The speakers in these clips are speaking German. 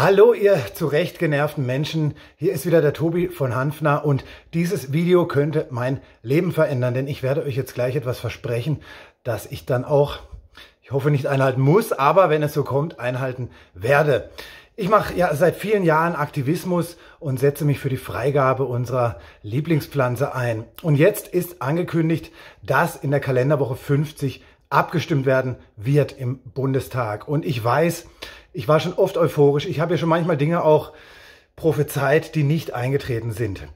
Hallo ihr zu Recht genervten Menschen, hier ist wieder der Tobi von Hanfner und dieses Video könnte mein Leben verändern, denn ich werde euch jetzt gleich etwas versprechen, dass ich dann auch, ich hoffe nicht einhalten muss, aber wenn es so kommt, einhalten werde. Ich mache ja seit vielen Jahren Aktivismus und setze mich für die Freigabe unserer Lieblingspflanze ein. Und jetzt ist angekündigt, dass in der Kalenderwoche 50 abgestimmt werden wird im Bundestag. Und ich weiß, ich war schon oft euphorisch. Ich habe ja schon manchmal Dinge auch prophezeit, die nicht eingetreten sind.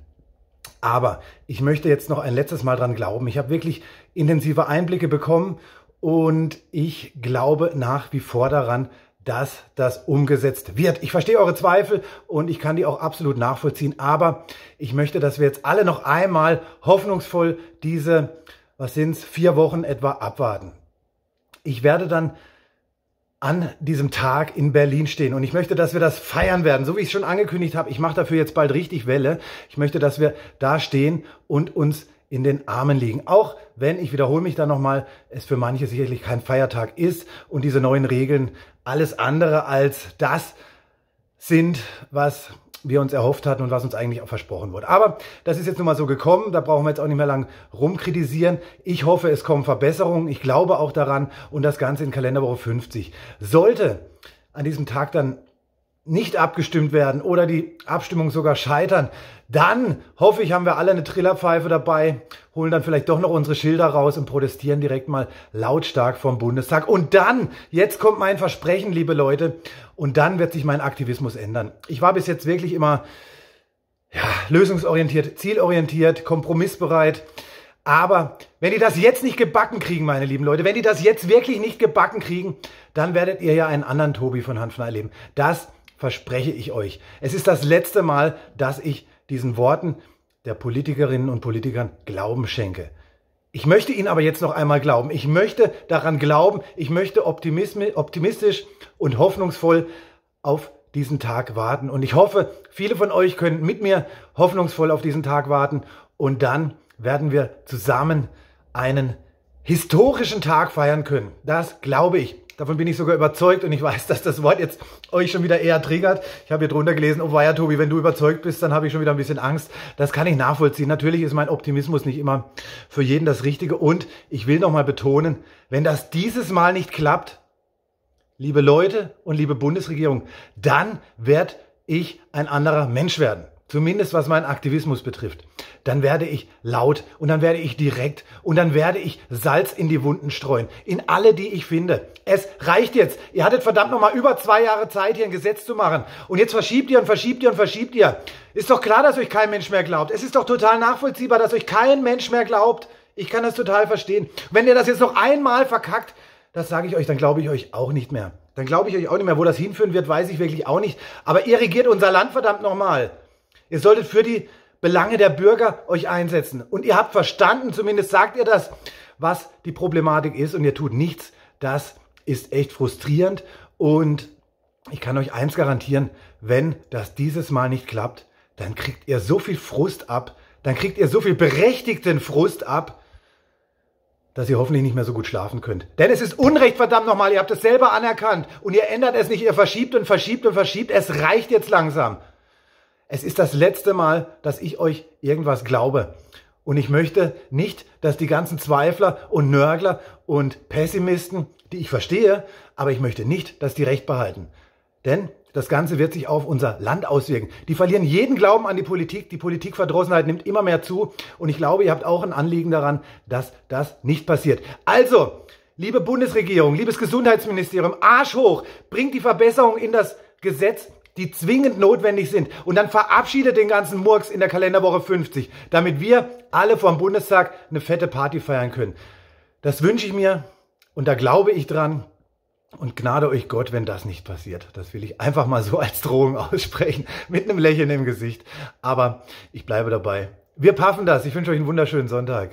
Aber ich möchte jetzt noch ein letztes Mal dran glauben. Ich habe wirklich intensive Einblicke bekommen und ich glaube nach wie vor daran, dass das umgesetzt wird. Ich verstehe eure Zweifel und ich kann die auch absolut nachvollziehen, aber ich möchte, dass wir jetzt alle noch einmal hoffnungsvoll diese, was sind's, vier Wochen etwa abwarten. Ich werde dann an diesem Tag in Berlin stehen. Und ich möchte, dass wir das feiern werden. So wie ich es schon angekündigt habe, ich mache dafür jetzt bald richtig Welle. Ich möchte, dass wir da stehen und uns in den Armen liegen. Auch wenn, ich wiederhole mich da nochmal, es für manche sicherlich kein Feiertag ist und diese neuen Regeln alles andere als das sind, was wir uns erhofft hatten und was uns eigentlich auch versprochen wurde. Aber das ist jetzt nun mal so gekommen, da brauchen wir jetzt auch nicht mehr lang rumkritisieren. Ich hoffe, es kommen Verbesserungen, ich glaube auch daran und das Ganze in Kalenderwoche 50. Sollte an diesem Tag dann nicht abgestimmt werden oder die Abstimmung sogar scheitern, dann hoffe ich, haben wir alle eine Trillerpfeife dabei, holen dann vielleicht doch noch unsere Schilder raus und protestieren direkt mal lautstark vom Bundestag. Und dann, jetzt kommt mein Versprechen, liebe Leute, und dann wird sich mein Aktivismus ändern. Ich war bis jetzt wirklich immer ja, lösungsorientiert, zielorientiert, kompromissbereit. Aber wenn die das jetzt nicht gebacken kriegen, meine lieben Leute, wenn die das jetzt wirklich nicht gebacken kriegen, dann werdet ihr ja einen anderen Tobi von Hanfner erleben. Das verspreche ich euch. Es ist das letzte Mal, dass ich diesen Worten der Politikerinnen und Politikern Glauben schenke. Ich möchte ihn aber jetzt noch einmal glauben. Ich möchte daran glauben. Ich möchte optimistisch und hoffnungsvoll auf diesen Tag warten. Und ich hoffe, viele von euch können mit mir hoffnungsvoll auf diesen Tag warten. Und dann werden wir zusammen einen historischen Tag feiern können. Das glaube ich. Davon bin ich sogar überzeugt und ich weiß, dass das Wort jetzt euch schon wieder eher triggert. Ich habe hier drunter gelesen, oh weia Tobi, wenn du überzeugt bist, dann habe ich schon wieder ein bisschen Angst. Das kann ich nachvollziehen. Natürlich ist mein Optimismus nicht immer für jeden das Richtige. Und ich will nochmal betonen, wenn das dieses Mal nicht klappt, liebe Leute und liebe Bundesregierung, dann werd ich ein anderer Mensch werden zumindest was meinen Aktivismus betrifft, dann werde ich laut und dann werde ich direkt und dann werde ich Salz in die Wunden streuen, in alle, die ich finde. Es reicht jetzt. Ihr hattet verdammt nochmal über zwei Jahre Zeit, hier ein Gesetz zu machen. Und jetzt verschiebt ihr und verschiebt ihr und verschiebt ihr. Ist doch klar, dass euch kein Mensch mehr glaubt. Es ist doch total nachvollziehbar, dass euch kein Mensch mehr glaubt. Ich kann das total verstehen. Wenn ihr das jetzt noch einmal verkackt, das sage ich euch, dann glaube ich euch auch nicht mehr. Dann glaube ich euch auch nicht mehr. Wo das hinführen wird, weiß ich wirklich auch nicht. Aber ihr regiert unser Land verdammt nochmal. Ihr solltet für die Belange der Bürger euch einsetzen. Und ihr habt verstanden, zumindest sagt ihr das, was die Problematik ist und ihr tut nichts. Das ist echt frustrierend und ich kann euch eins garantieren, wenn das dieses Mal nicht klappt, dann kriegt ihr so viel Frust ab, dann kriegt ihr so viel berechtigten Frust ab, dass ihr hoffentlich nicht mehr so gut schlafen könnt. Denn es ist Unrecht, verdammt nochmal, ihr habt es selber anerkannt und ihr ändert es nicht, ihr verschiebt und verschiebt und verschiebt, es reicht jetzt langsam. Es ist das letzte Mal, dass ich euch irgendwas glaube. Und ich möchte nicht, dass die ganzen Zweifler und Nörgler und Pessimisten, die ich verstehe, aber ich möchte nicht, dass die Recht behalten. Denn das Ganze wird sich auf unser Land auswirken. Die verlieren jeden Glauben an die Politik. Die Politikverdrossenheit nimmt immer mehr zu. Und ich glaube, ihr habt auch ein Anliegen daran, dass das nicht passiert. Also, liebe Bundesregierung, liebes Gesundheitsministerium, Arsch hoch, bringt die Verbesserung in das Gesetz die zwingend notwendig sind. Und dann verabschiedet den ganzen Murks in der Kalenderwoche 50, damit wir alle vom Bundestag eine fette Party feiern können. Das wünsche ich mir und da glaube ich dran. Und gnade euch Gott, wenn das nicht passiert. Das will ich einfach mal so als Drohung aussprechen, mit einem Lächeln im Gesicht. Aber ich bleibe dabei. Wir paffen das. Ich wünsche euch einen wunderschönen Sonntag.